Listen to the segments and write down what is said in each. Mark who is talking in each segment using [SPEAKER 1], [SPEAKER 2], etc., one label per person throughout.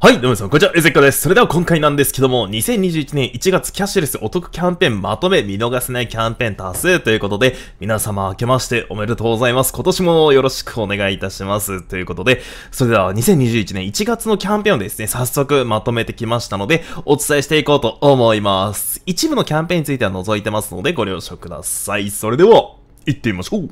[SPEAKER 1] はい、どうもさん、こんにちは、エゼッです。それでは今回なんですけども、2021年1月キャッシュレスお得キャンペーンまとめ見逃せないキャンペーン多数ということで、皆様明けましておめでとうございます。今年もよろしくお願いいたします。ということで、それでは2021年1月のキャンペーンをですね、早速まとめてきましたので、お伝えしていこうと思います。一部のキャンペーンについては除いてますので、ご了承ください。それでは、行ってみましょう。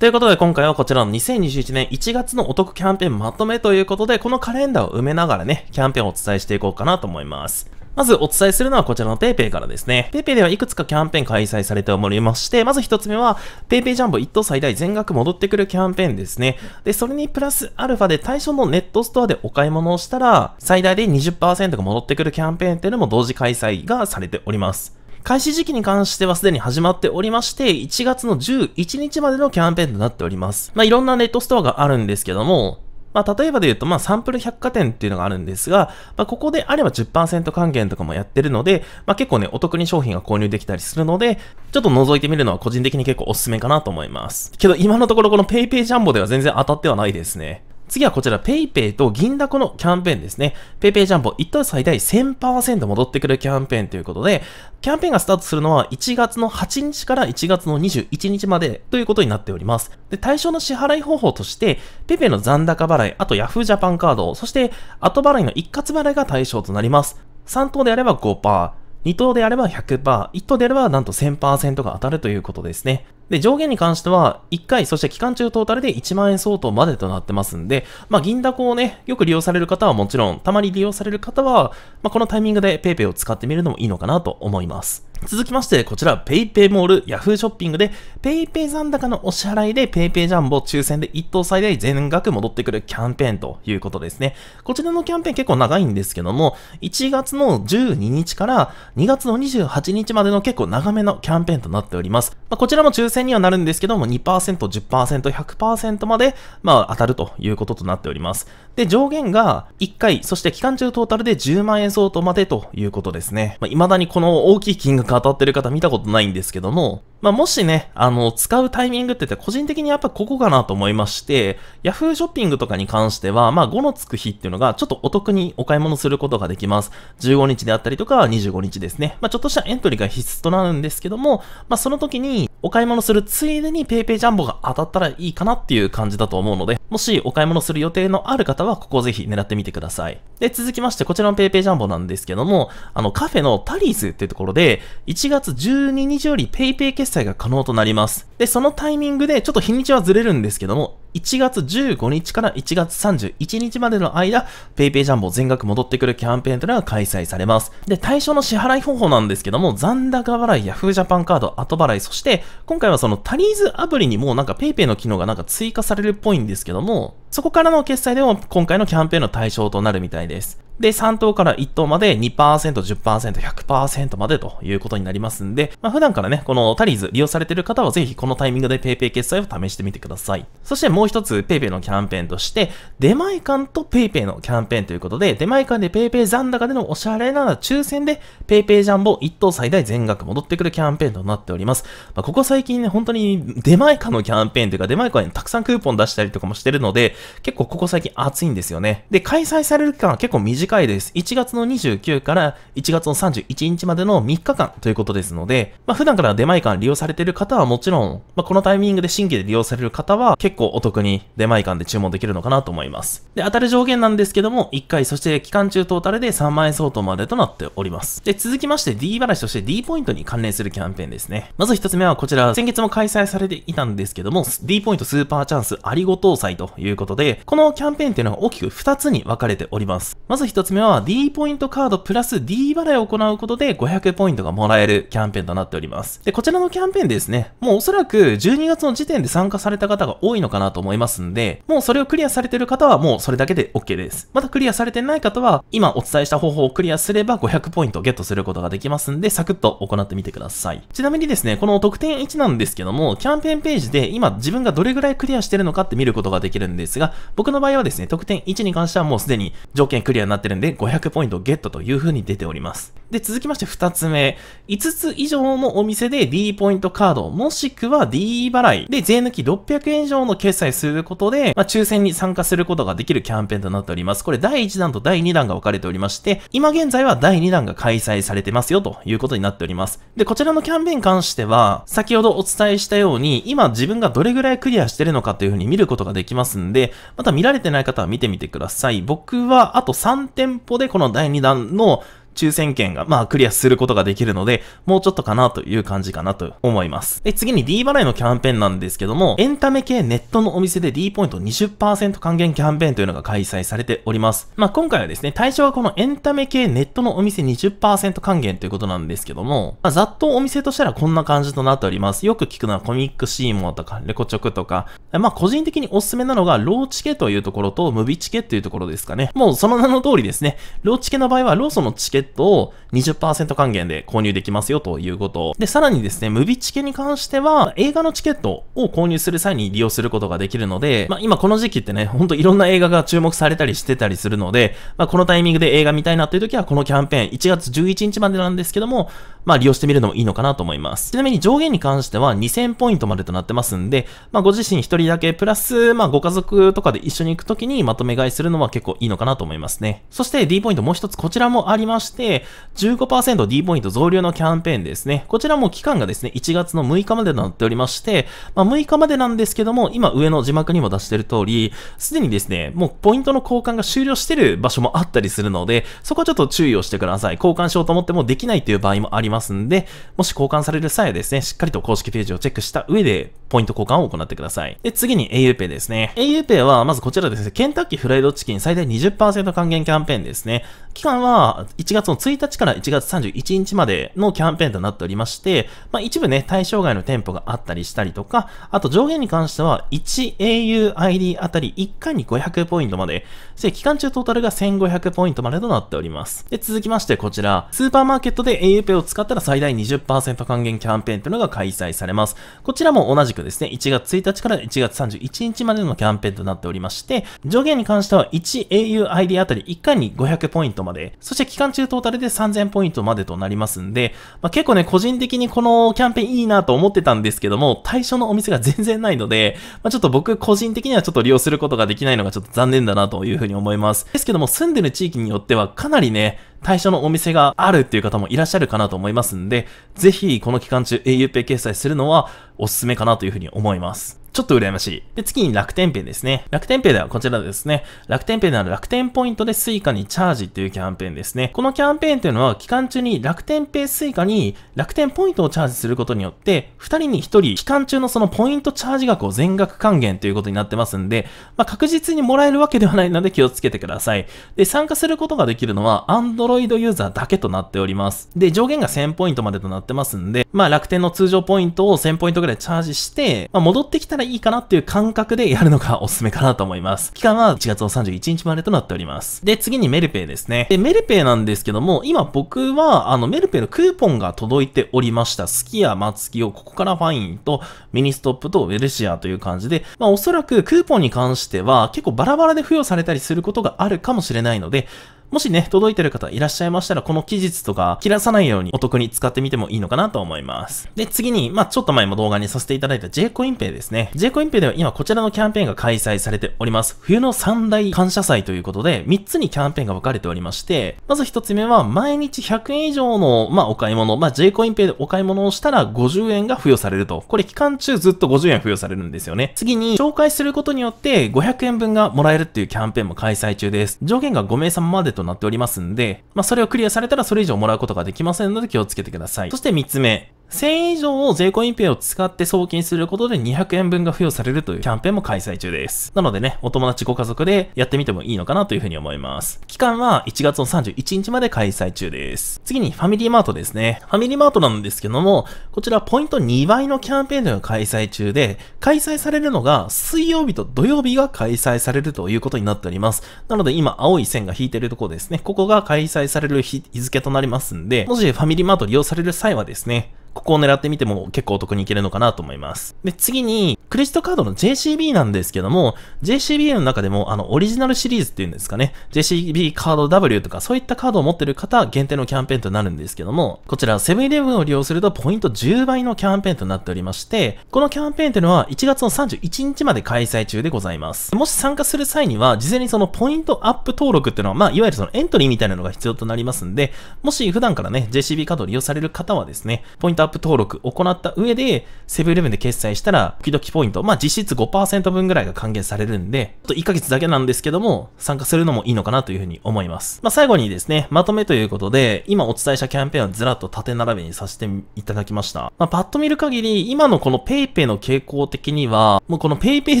[SPEAKER 1] ということで今回はこちらの2021年1月のお得キャンペーンまとめということで、このカレンダーを埋めながらね、キャンペーンをお伝えしていこうかなと思います。まずお伝えするのはこちらの PayPay からですね。PayPay ではいくつかキャンペーン開催されておりまして、まず一つ目は PayPay ジャンボ一等最大全額戻ってくるキャンペーンですね。で、それにプラスアルファで対象のネットストアでお買い物をしたら、最大で20%が戻ってくるキャンペーンっていうのも同時開催がされております。開始時期に関してはすでに始まっておりまして、1月の11日までのキャンペーンとなっております。まあ、いろんなネットストアがあるんですけども、まあ、例えばで言うと、まあ、サンプル百貨店っていうのがあるんですが、まあ、ここであれば10%還元とかもやってるので、まあ、結構ね、お得に商品が購入できたりするので、ちょっと覗いてみるのは個人的に結構おすすめかなと思います。けど、今のところこの PayPay ジャンボでは全然当たってはないですね。次はこちら PayPay と銀だこのキャンペーンですね。PayPay ジャンボ一等最大1000%戻ってくるキャンペーンということで、キャンペーンがスタートするのは1月の8日から1月の21日までということになっております。で、対象の支払い方法として、PayPay の残高払い、あと Yahoo Japan カード、そして後払いの一括払いが対象となります。3等であれば5%、2等であれば100%、1等であればなんと1000%が当たるということですね。で、上限に関しては、1回、そして期間中トータルで1万円相当までとなってますんで、まあ、銀だこをね、よく利用される方はもちろん、たまに利用される方は、まあ、このタイミングで PayPay を使ってみるのもいいのかなと思います。続きまして、こちら PayPay モール Yahoo ショッピングで PayPay 残高のお支払いで PayPay ジャンボ抽選で1等最大全額戻ってくるキャンペーンということですね。こちらのキャンペーン結構長いんですけども、1月の12日から2月の28日までの結構長めのキャンペーンとなっております。まあ、こちらも抽選線にはなるんですけども、2%、10%、100%まで、まあ、当たるということとなっております。で、上限が1回、そして期間中トータルで10万円相当までということですね。まあ、未だにこの大きい金額当たってる方見たことないんですけども、まあ、もしね、あの、使うタイミングって言ったら個人的にやっぱここかなと思いまして、Yahoo ショッピングとかに関しては、まあ、5のつく日っていうのがちょっとお得にお買い物することができます。15日であったりとか25日ですね。まあ、ちょっとしたエントリーが必須となるんですけども、まあ、その時にお買い物するついでに PayPay ジャンボが当たったらいいかなっていう感じだと思うので、もしお買い物する予定のある方方は、ここをぜひ狙ってみてください。で、続きまして、こちらの PayPay ジャンボなんですけども、あの、カフェのタリーズってところで、1月12日より PayPay 決済が可能となります。で、そのタイミングで、ちょっと日にちはずれるんですけども、1月15日から1月31日までの間、PayPay ジャンボ全額戻ってくるキャンペーンというのが開催されます。で、対象の支払い方法なんですけども、残高払い、Yahoo Japan カード、後払い、そして、今回はそのタリーズアプリにもなんか PayPay の機能がなんか追加されるっぽいんですけども、そこからの決済でも今回のキャンペーンの対象となるみたいです。で、3等から1等まで2%、10%、100%までということになりますんで、まあ、普段からね、このタリーズ利用されている方はぜひこのタイミングで PayPay 決済を試してみてください。そしてもう一つ PayPay のキャンペーンとして、出前館と PayPay のキャンペーンということで、出前館で PayPay 残高でのおしゃれな抽選で PayPay ジャンボ1等最大全額戻ってくるキャンペーンとなっております。まあ、ここ最近ね、本当に出前館のキャンペーンというか、出前館にたくさんクーポン出したりとかもしてるので、結構ここ最近熱いんですよね。で、開催される期間は結構短回です。1月の29から1月の31日までの3日間ということですので、まあ、普段から出前館利用されている方はもちろん、まあ、このタイミングで新規で利用される方は結構お得に出前館で注文できるのかなと思います。で、当たる上限なんですけども、1回、そして期間中トータルで3万円相当までとなっております。で、続きまして D 払いとして D ポイントに関連するキャンペーンですね。まず1つ目はこちら、先月も開催されていたんですけども、D ポイントスーパーチャンスありご搭載ということで、このキャンペーンっていうのは大きく2つに分かれております。まず1 1つ目は D ポイントカードプラス D 払いを行うことで500ポイントがもらえるキャンペーンとなっております。で、こちらのキャンペーンですね、もうおそらく12月の時点で参加された方が多いのかなと思いますんで、もうそれをクリアされてる方はもうそれだけで OK です。またクリアされてない方は、今お伝えした方法をクリアすれば500ポイントゲットすることができますんで、サクッと行ってみてください。ちなみにですね、この得点1なんですけども、キャンペーンページで今自分がどれぐらいクリアしてるのかって見ることができるんですが、僕の場合はですね、得点1に関してはもうすでに条件クリアになってってるんで、500ポイントゲットという風に出ております。で、続きまして2つ目。5つ以上のお店で D ポイントカード、もしくは D 払いで税抜き600円以上の決済することで、まあ、抽選に参加することができるキャンペーンとなっております。これ第1弾と第2弾が分かれておりまして、今現在は第2弾が開催されてますよということになっております。で、こちらのキャンペーンに関しては、先ほどお伝えしたように、今自分がどれぐらいクリアしてるのかというふうに見ることができますんで、また見られてない方は見てみてください。僕はあと3店舗でこの第2弾の抽選券が、まあ、クリアすることができるので、もうちょっとかなという感じかなと思います。で、次に D 払いのキャンペーンなんですけども、エンタメ系ネットのお店で D ポイント20%還元キャンペーンというのが開催されております。まあ、今回はですね、対象はこのエンタメ系ネットのお店20%還元ということなんですけども、まあ、ざっとお店としたらこんな感じとなっております。よく聞くのはコミックシーモアとか、レコチョクとか、まあ、個人的におすすめなのが、ローチケというところと、ムビチケというところですかね。もうその名の通りですね、ローチケの場合は、ローソンのチケットを20%還元で購入できますよということ。で、さらにですね、ムビチケに関しては、映画のチケットを購入する際に利用することができるので、まあ今この時期ってね、ほんといろんな映画が注目されたりしてたりするので、まあこのタイミングで映画見たいなという時は、このキャンペーン1月11日までなんですけども、まあ利用してみるのもいいのかなと思います。ちなみに上限に関しては2000ポイントまでとなってますんで、まあご自身1人だけプラス、まあご家族とかで一緒に行く時にまとめ買いするのは結構いいのかなと思いますね。そして D ポイントもう一つこちらもありまして、して、15% D ポイント増量のキャンペーンですね。こちらも期間がですね、1月の6日までとなっておりまして、まあ、6日までなんですけども、今上の字幕にも出してる通り、すでにですね、もうポイントの交換が終了してる場所もあったりするので、そこはちょっと注意をしてください。交換しようと思ってもできないという場合もありますんで、もし交換される際はですね、しっかりと公式ページをチェックした上で、ポイント交換を行ってください。で、次に auPay ですね。auPay は、まずこちらですね、ケンタッキーフライドチキン最大20%還元キャンペーンですね。期間は1月月の1日から1月31日までのキャンペーンとなっておりまして、まあ、一部ね、対象外の店舗があったりしたりとか、あと上限に関しては 1AUID あたり1回に500ポイントまで、そして期間中トータルが1500ポイントまでとなっております。で、続きましてこちら、スーパーマーケットで a u ペ a を使ったら最大20%還元キャンペーンというのが開催されます。こちらも同じくですね、1月1日から1月31日までのキャンペーンとなっておりまして、上限に関しては 1AUID あたり1回に500ポイントまで、そして期間中トータルで3000ポイントまでとなりますんで、まあ、結構ね、個人的にこのキャンペーンいいなと思ってたんですけども、対象のお店が全然ないので、まあ、ちょっと僕個人的にはちょっと利用することができないのがちょっと残念だなというふうに思います。ですけども、住んでる地域によってはかなりね、対象のお店があるっていう方もいらっしゃるかなと思いますんで、ぜひこの期間中 auPay 決済するのはおすすめかなというふうに思います。ちょっと羨ましい。で、次に楽天ペイですね。楽天ペイではこちらですね。楽天ペイなら楽天ポイントで Suica にチャージっていうキャンペーンですね。このキャンペーンというのは期間中に楽天ペイ Suica に楽天ポイントをチャージすることによって、2人に1人、期間中のそのポイントチャージ額を全額還元ということになってますんで、まあ、確実にもらえるわけではないので気をつけてください。で、参加することができるのは Android ユーザーだけとなっております。で、上限が1000ポイントまでとなってますんで、まあ、楽天の通常ポイントを1000ポイントぐらいチャージして、まあ、戻ってきたららいいかなっていう感覚でやるのがおすすめかなと思います。期間は1月の31日までとなっております。で、次にメルペイですね。で、メルペイなんですけども、今僕は、あの、メルペイのクーポンが届いておりました。スキア、マツキをここからファインとミニストップとウェルシアという感じで、まあおそらくクーポンに関しては結構バラバラで付与されたりすることがあるかもしれないので、もしね、届いてる方いらっしゃいましたら、この期日とか切らさないようにお得に使ってみてもいいのかなと思います。で、次に、まあ、ちょっと前も動画にさせていただいた J コインペイですね。J コインペイでは今こちらのキャンペーンが開催されております。冬の三大感謝祭ということで、3つにキャンペーンが分かれておりまして、まず1つ目は、毎日100円以上の、まあ、お買い物、まあ、J コインペイでお買い物をしたら50円が付与されると。これ期間中ずっと50円付与されるんですよね。次に、紹介することによって500円分がもらえるっていうキャンペーンも開催中です。上限が5名様までととなっておりますんで、まあ、それをクリアされたらそれ以上もらうことができませんので気をつけてください。そして3つ目、1000円以上を税込みペイを使って送金することで200円分が付与されるというキャンペーンも開催中です。なのでね、お友達ご家族でやってみてもいいのかなというふうに思います。期間は1月の31日まで開催中です。次にファミリーマートですね。ファミリーマートなんですけども、こちらポイント2倍のキャンペーンが開催中で、開催されるのが水曜日と土曜日が開催されるということになっております。なので今青い線が引いてるところですね。ここが開催される日付となりますんで、もしファミリーマート利用される際はですね、ここを狙ってみても結構お得にいけるのかなと思います。で、次に、クレジットカードの JCB なんですけども、JCB の中でも、あの、オリジナルシリーズっていうんですかね、JCB カード W とか、そういったカードを持ってる方限定のキャンペーンとなるんですけども、こちら、セブンイレブンを利用するとポイント10倍のキャンペーンとなっておりまして、このキャンペーンというのは1月の31日まで開催中でございます。もし参加する際には、事前にそのポイントアップ登録っていうのは、まあ、いわゆるそのエントリーみたいなのが必要となりますんで、もし普段からね、JCB カードを利用される方はですね、ポイントトアップ登録行った上で、セブンイレブンで決済したら、時々ポイント、まあ実質5%分ぐらいが還元されるんで、ちょっと1ヶ月だけなんですけども、参加するのもいいのかなというふうに思います。まあ最後にですね、まとめということで、今お伝えしたキャンペーンをずらっと縦並べにさせていただきました。まあパッと見る限り、今のこの PayPay の傾向的には、もうこの PayPay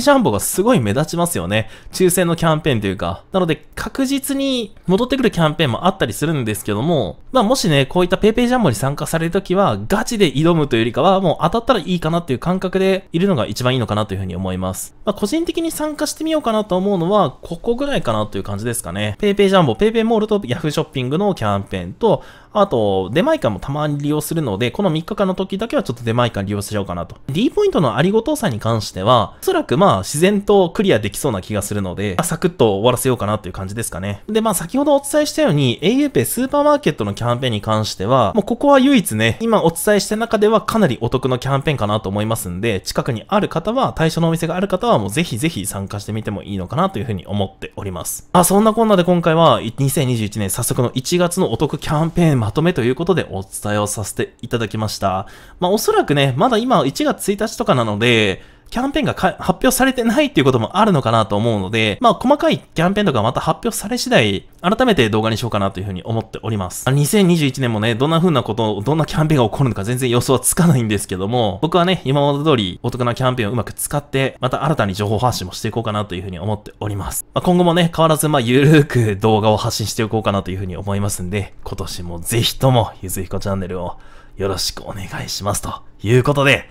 [SPEAKER 1] ジャンボがすごい目立ちますよね。抽選のキャンペーンというか。なので確実に戻ってくるキャンペーンもあったりするんですけども、まあもしね、こういった PayPay ジャンボに参加されるときは、ガチチで挑むというよりかは、もう当たったらいいかなっていう感覚でいるのが一番いいのかなというふうに思います。まあ、個人的に参加してみようかなと思うのは、ここぐらいかなという感じですかね。PayPay ジャンボ、PayPay モールと Yahoo ショッピングのキャンペーンと、あと、出前館もたまに利用するので、この3日間の時だけはちょっと出前館利用しちゃおうかなと。D ポイントのありごとさに関しては、おそらくまあ自然とクリアできそうな気がするので、まあ、サクッと終わらせようかなという感じですかね。で、まあ先ほどお伝えしたように、auPay スーパーマーケットのキャンペーンに関しては、もうここは唯一ね、今お伝えした中ではかなりお得のキャンペーンかなと思いますんで、近くにある方は、対象のお店がある方はもうぜひぜひ参加してみてもいいのかなというふうに思っております。あ、そんなこんなで今回は、2021年早速の1月のお得キャンペーンまとめということでお伝えをさせていただきました。まあ、おそらくね、まだ今1月1日とかなので、キャンペーンが発表されてないっていうこともあるのかなと思うので、まあ細かいキャンペーンとかまた発表され次第、改めて動画にしようかなというふうに思っております。2021年もね、どんな風なことを、どんなキャンペーンが起こるのか全然予想はつかないんですけども、僕はね、今まで通りお得なキャンペーンをうまく使って、また新たに情報発信もしていこうかなというふうに思っております。まあ、今後もね、変わらず、まあゆるーく動画を発信していこうかなというふうに思いますんで、今年もぜひともゆずひこチャンネルをよろしくお願いしますということで、